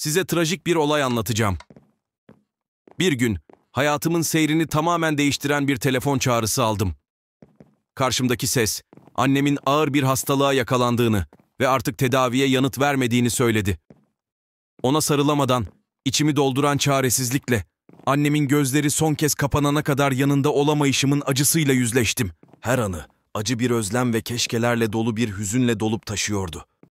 Size trajik bir olay anlatacağım. Bir gün hayatımın seyrini tamamen değiştiren bir telefon çağrısı aldım. Karşımdaki ses, annemin ağır bir hastalığa yakalandığını ve artık tedaviye yanıt vermediğini söyledi. Ona sarılamadan, içimi dolduran çaresizlikle, annemin gözleri son kez kapanana kadar yanında olamayışımın acısıyla yüzleştim. Her anı, acı bir özlem ve keşkelerle dolu bir hüzünle dolup taşıyordu.